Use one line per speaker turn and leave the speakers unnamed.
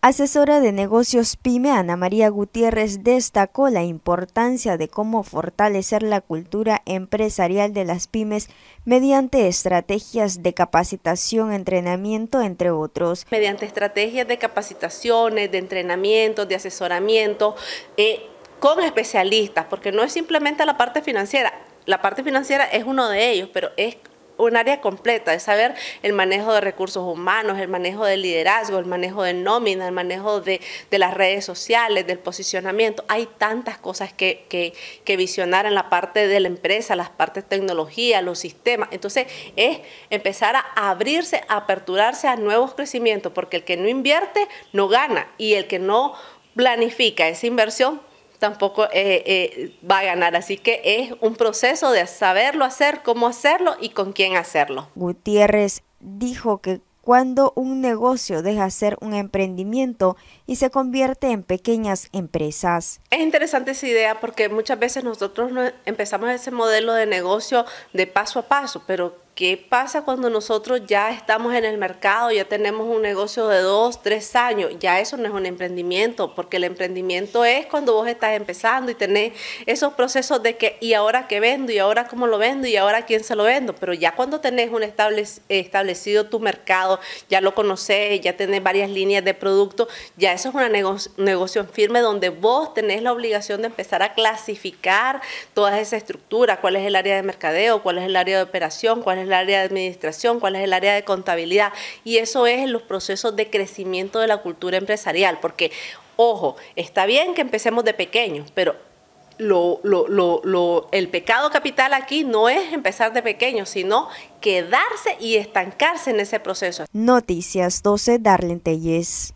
Asesora de negocios PYME Ana María Gutiérrez destacó la importancia de cómo fortalecer la cultura empresarial de las pymes mediante estrategias de capacitación, entrenamiento, entre otros.
Mediante estrategias de capacitaciones, de entrenamiento, de asesoramiento, eh, con especialistas, porque no es simplemente la parte financiera, la parte financiera es uno de ellos, pero es un área completa, es saber el manejo de recursos humanos, el manejo de liderazgo, el manejo de nómina, el manejo de, las redes sociales, del posicionamiento. Hay tantas cosas que, visionar en la parte de la empresa, las partes tecnología, los sistemas. Entonces es empezar a abrirse, a aperturarse a nuevos crecimientos, porque el que no invierte no gana y el que no planifica esa inversión tampoco eh, eh, va a ganar. Así que es un proceso de saberlo hacer, cómo hacerlo y con quién hacerlo.
Gutiérrez dijo que cuando un negocio deja de ser un emprendimiento y se convierte en pequeñas empresas.
Es interesante esa idea porque muchas veces nosotros empezamos ese modelo de negocio de paso a paso, pero ¿Qué pasa cuando nosotros ya estamos en el mercado, ya tenemos un negocio de dos, tres años? Ya eso no es un emprendimiento, porque el emprendimiento es cuando vos estás empezando y tenés esos procesos de que, ¿y ahora qué vendo? ¿Y ahora cómo lo vendo? ¿Y ahora quién se lo vendo? Pero ya cuando tenés un establecido tu mercado, ya lo conoces, ya tenés varias líneas de producto, ya eso es un negocio, negocio firme donde vos tenés la obligación de empezar a clasificar todas esas estructuras, cuál es el área de mercadeo, cuál es el área de operación, cuál es el área de administración, cuál es el área de contabilidad. Y eso es en los procesos de crecimiento de la cultura empresarial, porque, ojo, está bien que empecemos de pequeño, pero lo, lo, el pecado capital aquí no es empezar de pequeño, sino quedarse y estancarse en ese proceso.
Noticias 12, Darlene Telles.